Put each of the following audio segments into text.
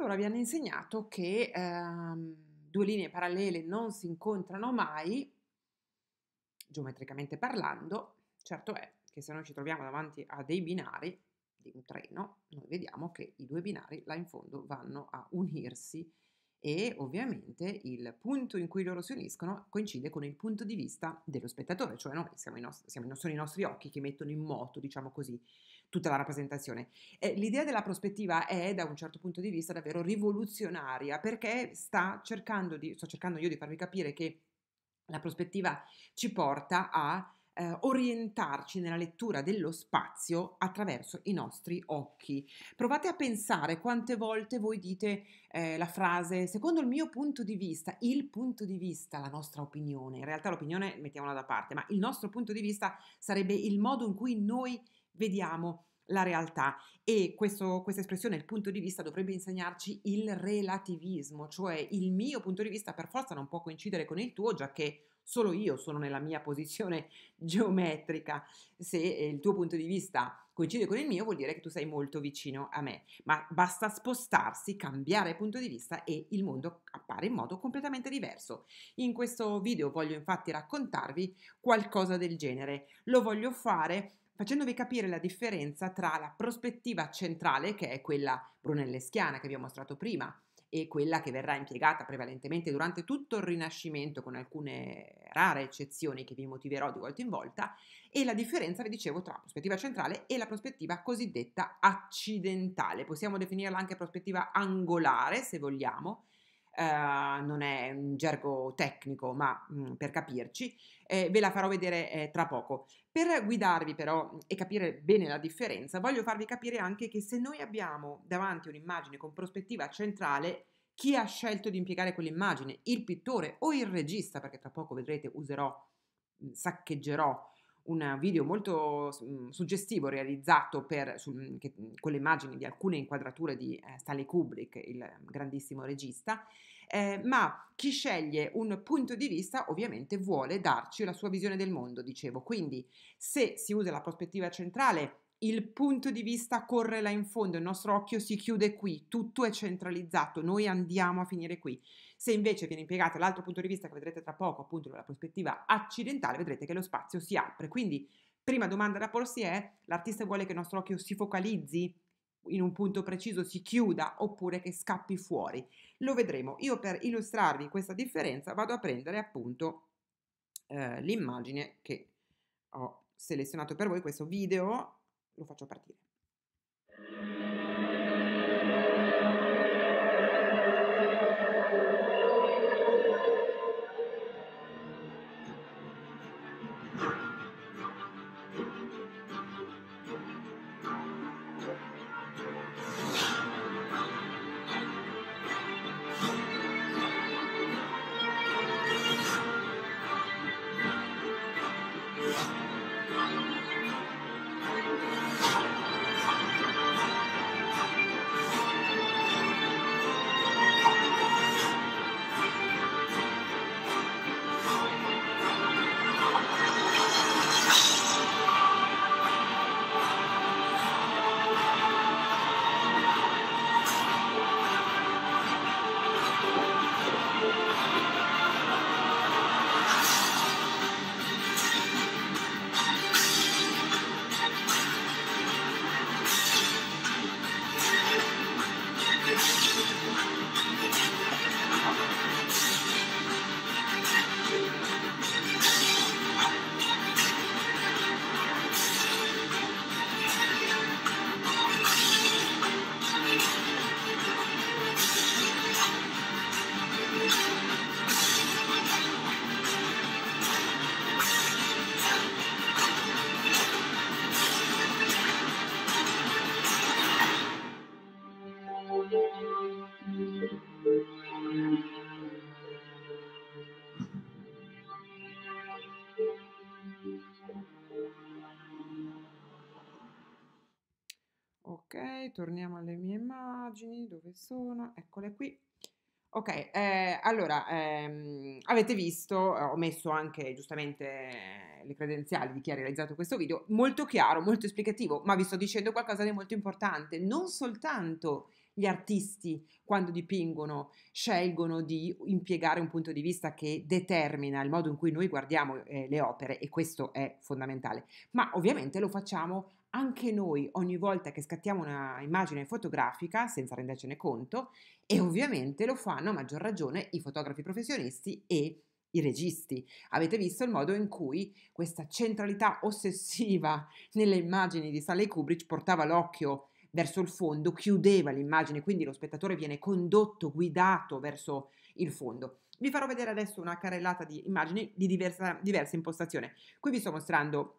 Allora vi hanno insegnato che ehm, due linee parallele non si incontrano mai, geometricamente parlando, certo è che se noi ci troviamo davanti a dei binari di un treno, noi vediamo che i due binari là in fondo vanno a unirsi e ovviamente il punto in cui loro si uniscono coincide con il punto di vista dello spettatore, cioè noi siamo, i nostri, siamo sono i nostri occhi che mettono in moto, diciamo così, tutta la rappresentazione. Eh, l'idea della prospettiva è, da un certo punto di vista, davvero rivoluzionaria perché sta cercando di, sto cercando io di farvi capire che la prospettiva ci porta a eh, orientarci nella lettura dello spazio attraverso i nostri occhi. Provate a pensare quante volte voi dite eh, la frase secondo il mio punto di vista, il punto di vista, la nostra opinione. In realtà l'opinione mettiamola da parte, ma il nostro punto di vista sarebbe il modo in cui noi vediamo la realtà e questo, questa espressione, il punto di vista, dovrebbe insegnarci il relativismo, cioè il mio punto di vista per forza non può coincidere con il tuo, già che solo io sono nella mia posizione geometrica. Se eh, il tuo punto di vista coincide con il mio, vuol dire che tu sei molto vicino a me, ma basta spostarsi, cambiare punto di vista e il mondo appare in modo completamente diverso. In questo video voglio infatti raccontarvi qualcosa del genere. Lo voglio fare facendovi capire la differenza tra la prospettiva centrale, che è quella brunelleschiana che vi ho mostrato prima, e quella che verrà impiegata prevalentemente durante tutto il Rinascimento, con alcune rare eccezioni che vi motiverò di volta in volta, e la differenza, vi dicevo, tra la prospettiva centrale e la prospettiva cosiddetta accidentale. Possiamo definirla anche prospettiva angolare, se vogliamo, eh, non è un gergo tecnico, ma mh, mm, per capirci, eh, ve la farò vedere eh, tra poco. Per guidarvi però mm, e capire bene la differenza, voglio farvi capire anche che se noi abbiamo davanti un'immagine con prospettiva centrale, chi ha scelto di impiegare quell'immagine, il pittore o il regista, perché tra poco vedrete userò, mm, saccheggerò un video molto mm, suggestivo realizzato per, su, mm, che, mm, con le immagini di alcune inquadrature di eh, Stanley Kubrick, il grandissimo regista, eh, ma chi sceglie un punto di vista ovviamente vuole darci la sua visione del mondo, dicevo. Quindi se si usa la prospettiva centrale, il punto di vista corre là in fondo, il nostro occhio si chiude qui, tutto è centralizzato, noi andiamo a finire qui. Se invece viene impiegato l'altro punto di vista che vedrete tra poco, appunto la prospettiva accidentale, vedrete che lo spazio si apre. Quindi, prima domanda da porsi è, l'artista vuole che il nostro occhio si focalizzi in un punto preciso, si chiuda oppure che scappi fuori? Lo vedremo. Io per illustrarvi questa differenza vado a prendere appunto eh, l'immagine che ho selezionato per voi, questo video, lo faccio partire. ok torniamo alle mie immagini dove sono eccole qui ok eh, allora ehm, avete visto eh, ho messo anche giustamente eh, le credenziali di chi ha realizzato questo video molto chiaro molto esplicativo ma vi sto dicendo qualcosa di molto importante non soltanto gli artisti quando dipingono scelgono di impiegare un punto di vista che determina il modo in cui noi guardiamo eh, le opere e questo è fondamentale, ma ovviamente lo facciamo anche noi ogni volta che scattiamo una immagine fotografica senza rendercene conto e ovviamente lo fanno a maggior ragione i fotografi professionisti e i registi. Avete visto il modo in cui questa centralità ossessiva nelle immagini di Stanley Kubrick portava l'occhio verso il fondo, chiudeva l'immagine, quindi lo spettatore viene condotto, guidato verso il fondo. Vi farò vedere adesso una carrellata di immagini di diversa, diversa impostazione. Qui vi sto mostrando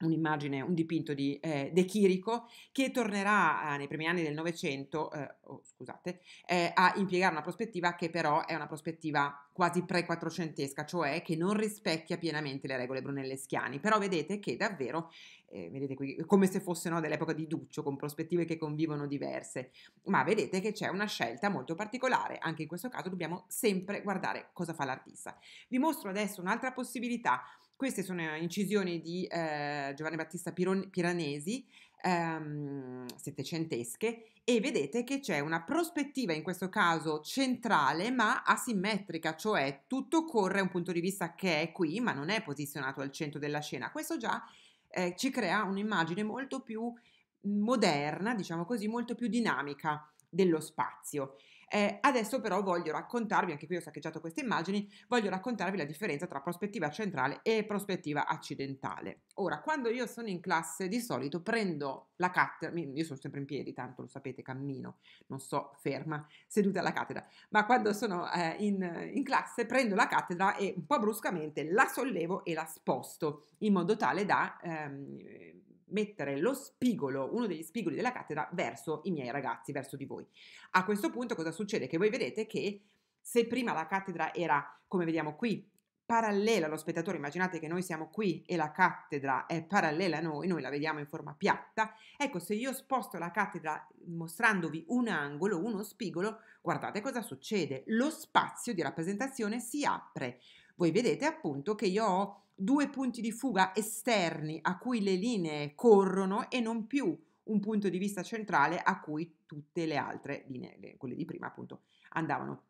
un'immagine, un dipinto di eh, De Chirico che tornerà eh, nei primi anni del Novecento eh, oh, scusate, eh, a impiegare una prospettiva che però è una prospettiva quasi pre-quattrocentesca, cioè che non rispecchia pienamente le regole brunelleschiani. Però vedete che davvero, eh, vedete qui, come se fossero dell'epoca di Duccio, con prospettive che convivono diverse, ma vedete che c'è una scelta molto particolare. Anche in questo caso dobbiamo sempre guardare cosa fa l'artista. Vi mostro adesso un'altra possibilità. Queste sono eh, incisioni di eh, Giovanni Battista Piron- Piranesi ehm, settecentesche e vedete che c'è una prospettiva in questo caso centrale ma asimmetrica, cioè tutto corre a un punto di vista che è qui ma non è posizionato al centro della scena. Questo già eh, ci crea un'immagine molto più mm, moderna, diciamo così, molto più dinamica dello spazio. Eh, adesso però voglio raccontarvi, anche qui ho saccheggiato queste immagini, voglio raccontarvi la differenza tra prospettiva centrale e prospettiva accidentale. Ora, quando io sono in classe di solito prendo la cattedra, io sono sempre in piedi, tanto lo sapete, cammino, non sto ferma, seduta alla cattedra, ma quando sono eh, in, in classe prendo la cattedra e un po' bruscamente la sollevo e la sposto in modo tale da... Ehm, mettere lo spigolo, uno degli spigoli della cattedra, verso i miei ragazzi, verso di voi. A questo punto cosa succede? Che voi vedete che se prima la cattedra era, come vediamo qui, parallela allo spettatore, immaginate che noi siamo qui e la cattedra è parallela a noi, noi la vediamo in forma piatta, ecco se io sposto la cattedra mostrandovi un angolo, uno spigolo, guardate cosa succede, lo spazio di rappresentazione si apre, voi vedete appunto che io ho due punti di fuga esterni a cui le linee corrono e non più un punto di vista centrale a cui tutte le altre linee, quelle di prima appunto, andavano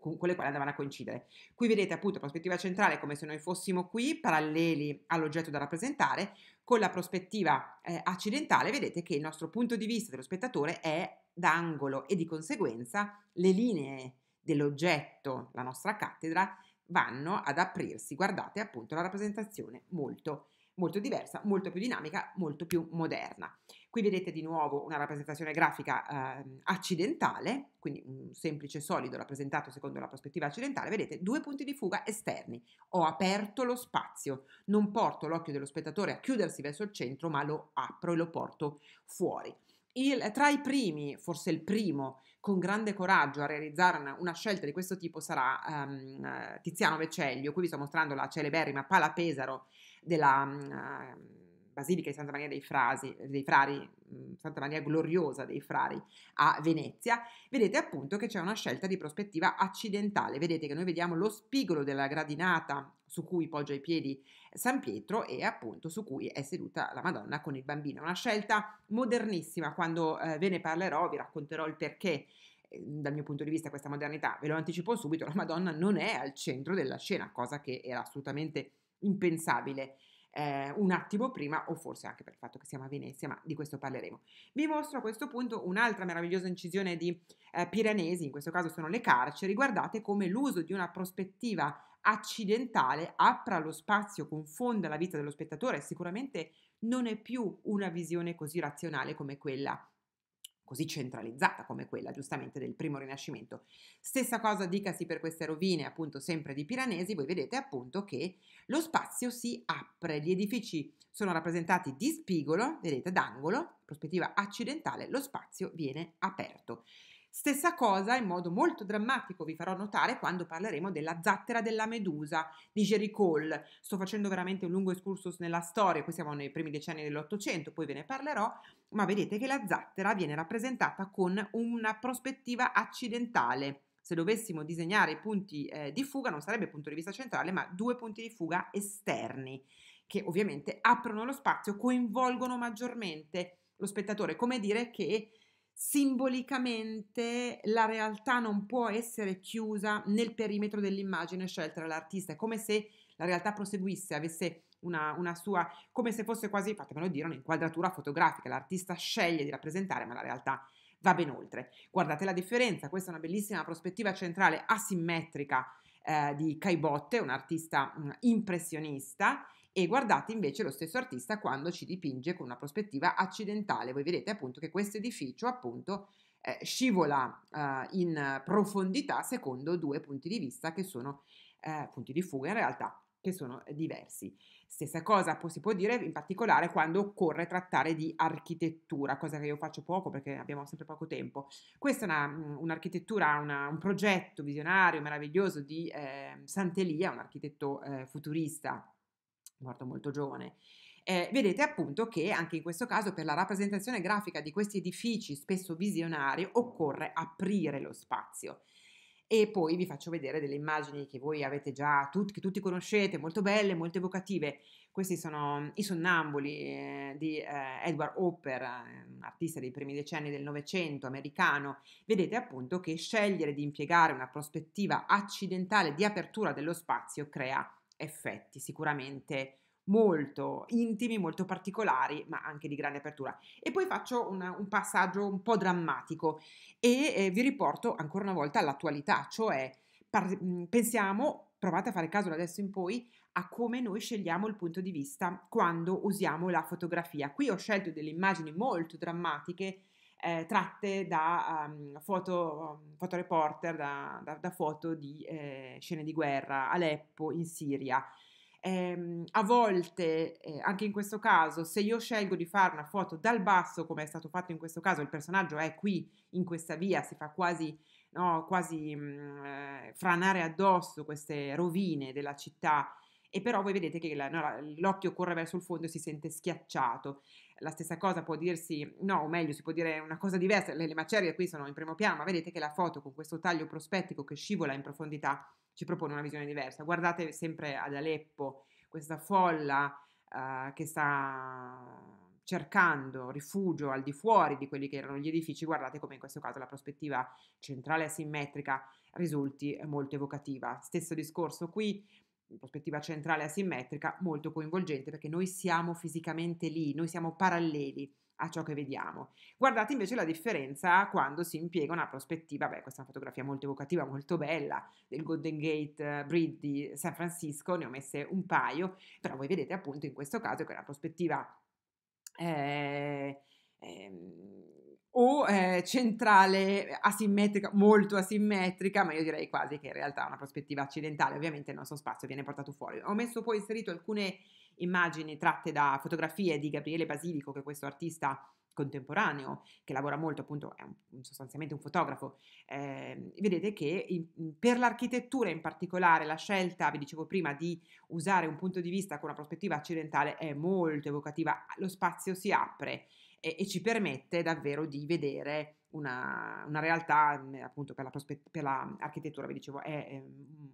con le quali andavano a coincidere. Qui vedete appunto prospettiva centrale come se noi fossimo qui, paralleli all'oggetto da rappresentare, con la prospettiva eh, accidentale vedete che il nostro punto di vista dello spettatore è d'angolo e di conseguenza le linee dell'oggetto, la nostra cattedra, vanno ad aprirsi, guardate appunto la rappresentazione molto molto diversa, molto più dinamica, molto più moderna. Qui vedete di nuovo una rappresentazione grafica eh, accidentale, quindi un semplice solido rappresentato secondo la prospettiva accidentale, vedete due punti di fuga esterni. Ho aperto lo spazio, non porto l'occhio dello spettatore a chiudersi verso il centro, ma lo apro e lo porto fuori. Il, tra i primi, forse il primo, con grande coraggio a realizzare una, una scelta di questo tipo sarà um, Tiziano Vecellio, qui vi sto mostrando la celeberrima pala Pesaro della... Um, Basilica di Santa Maria dei, Frasi, dei Frari, mhmm, Santa Maria Gloriosa dei Frari a Venezia, vedete appunto che c'è una scelta di prospettiva accidentale. Vedete che noi vediamo lo spigolo della gradinata su cui poggia i piedi San Pietro e appunto su cui è seduta la Madonna con il bambino. Una scelta modernissima, quando eh, ve ne parlerò vi racconterò il perché ehm, dal mio punto di vista questa modernità, ve lo anticipo subito, la Madonna non è al centro della scena, cosa che era assolutamente impensabile eh, un attimo prima o forse anche per il fatto che siamo a Venezia, ma di questo parleremo. Vi mostro a questo punto un'altra meravigliosa incisione di eh, Piranesi, in questo caso sono le carceri, guardate come l'uso di una prospettiva accidentale apra lo spazio, confonda la vita dello spettatore, sicuramente non è più una visione così razionale come quella così centralizzata come quella giustamente del primo rinascimento. Stessa cosa dicasi per queste rovine appunto sempre di Piranesi, voi vedete appunto che lo spazio si apre, gli edifici sono rappresentati di spigolo, vedete d'angolo, prospettiva accidentale, lo spazio viene aperto. Stessa cosa in modo molto drammatico vi farò notare quando parleremo della zattera della medusa di Jerry Cole. Sto facendo veramente un lungo excursus nella storia, qui siamo nei primi decenni dell'Ottocento, poi ve ne parlerò, ma vedete che la zattera viene rappresentata con una prospettiva accidentale. Se dovessimo disegnare i punti eh, di fuga non sarebbe punto di vista centrale, ma due punti di fuga esterni, che ovviamente aprono lo spazio, coinvolgono maggiormente lo spettatore, come dire che simbolicamente la realtà non può essere chiusa nel perimetro dell'immagine scelta dall'artista, è come se la realtà proseguisse, avesse una, una sua, come se fosse quasi, fatemelo dire, un'inquadratura fotografica, l'artista sceglie di rappresentare, ma la realtà va ben oltre. Guardate la differenza, questa è una bellissima prospettiva centrale asimmetrica eh, di Caibotte, un artista mh, mm, impressionista, e guardate invece lo stesso artista quando ci dipinge con una prospettiva accidentale. Voi vedete appunto che questo edificio appunto eh, scivola eh, in profondità secondo due punti di vista che sono eh, punti di fuga in realtà che sono diversi. Stessa cosa si può dire in particolare quando occorre trattare di architettura, cosa che io faccio poco perché abbiamo sempre poco tempo. Questa è una, mm, un'architettura, una, un progetto visionario meraviglioso di ehm, Santelia, un architetto eh, futurista morto molto giovane, eh, vedete appunto che anche in questo caso per la rappresentazione grafica di questi edifici spesso visionari occorre aprire lo spazio. E poi vi faccio vedere delle immagini che voi avete già, tut- che tutti conoscete, molto belle, molto evocative. Questi sono mm, i sonnambuli eh, di eh, Edward Hopper, un artista dei primi decenni del Novecento americano. Vedete appunto che scegliere di impiegare una prospettiva accidentale di apertura dello spazio crea effetti sicuramente molto intimi, molto particolari, ma anche di grande apertura. E poi faccio un, un passaggio un po' drammatico e eh, vi riporto ancora una volta all'attualità, cioè par- mm, pensiamo, provate a fare caso da adesso in poi, a come noi scegliamo il punto di vista quando usiamo la fotografia. Qui ho scelto delle immagini molto drammatiche eh, tratte da um, foto, um, fotoreporter, da, da, da, foto di eh, scene di guerra, Aleppo, in Siria. Eh, a volte, eh, anche in questo caso, se io scelgo di fare una foto dal basso, come è stato fatto in questo caso, il personaggio è qui, in questa via, si fa quasi, no, quasi mh, mm, eh, franare addosso queste rovine della città e però voi vedete che la, no, l'occhio corre verso il fondo e si sente schiacciato. La stessa cosa può dirsi, no, o meglio, si può dire una cosa diversa, le, le macerie qui sono in primo piano, ma vedete che la foto con questo taglio prospettico che scivola in profondità ci propone una visione diversa. Guardate sempre ad Aleppo questa folla uh, che sta cercando rifugio al di fuori di quelli che erano gli edifici, guardate come in questo caso la prospettiva centrale asimmetrica risulti molto evocativa. Stesso discorso qui in prospettiva centrale asimmetrica molto coinvolgente perché noi siamo fisicamente lì, noi siamo paralleli a ciò che vediamo. Guardate invece la differenza quando si impiega una prospettiva, beh questa è una fotografia molto evocativa, molto bella, del Golden Gate eh, Bridge di San Francisco, ne ho messe un paio, però voi vedete appunto in questo caso che è una prospettiva... Eh, eh, o eh, centrale asimmetrica, molto asimmetrica, ma io direi quasi che in realtà è una prospettiva accidentale, ovviamente il nostro spazio viene portato fuori. Ho messo poi inserito alcune immagini tratte da fotografie di Gabriele Basilico, che è questo artista contemporaneo che lavora molto, appunto, è un, sostanzialmente un fotografo. Eh, vedete che in, per l'architettura in particolare la scelta, vi dicevo prima, di usare un punto di vista con una prospettiva accidentale è molto evocativa, lo spazio si apre e, e ci permette davvero di vedere una, una realtà mm, appunto per, la prospett- per l'architettura, vi dicevo, è,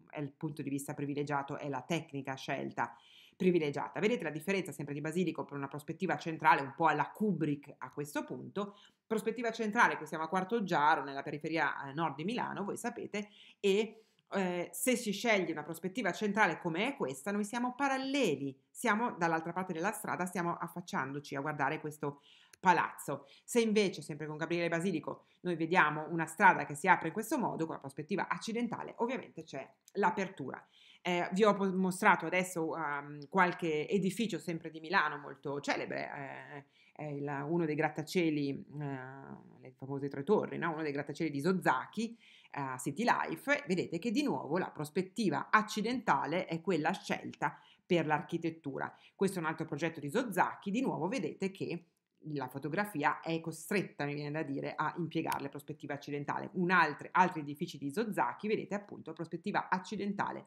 è il punto di vista privilegiato, è la tecnica scelta privilegiata. Vedete la differenza sempre di Basilico per una prospettiva centrale un po' alla Kubrick a questo punto, prospettiva centrale, qui siamo a Quarto Giaro, nella periferia eh, nord di Milano, voi sapete, e eh, se si sceglie una prospettiva centrale come è questa, noi siamo paralleli, siamo dall'altra parte della strada, stiamo affacciandoci a guardare questo palazzo. Se invece, sempre con Gabriele Basilico, noi vediamo una strada che si apre in questo modo, con la prospettiva accidentale, ovviamente c'è l'apertura. Eh, vi ho mostrato adesso um, qualche edificio sempre di Milano molto celebre, eh, il, uno dei grattacieli, eh, le famose tre torri, no? uno dei grattacieli di Zozzaki, eh, City Life, vedete che di nuovo la prospettiva accidentale è quella scelta per l'architettura. Questo è un altro progetto di Zozzaki, di nuovo vedete che la fotografia è costretta, mi viene da dire, a impiegarle prospettiva accidentale. Altro, altri edifici di Zozaki, vedete appunto prospettiva accidentale,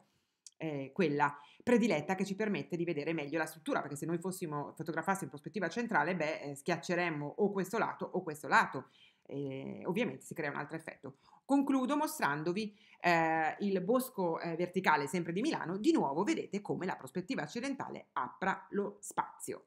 eh, quella prediletta che ci permette di vedere meglio la struttura, perché se noi fossimo fotografassi in prospettiva centrale, beh, eh, schiacceremmo o questo lato o questo lato. Eh, ovviamente si crea un altro effetto. Concludo mostrandovi eh, il bosco eh, verticale sempre di Milano, di nuovo vedete come la prospettiva accidentale apra lo spazio.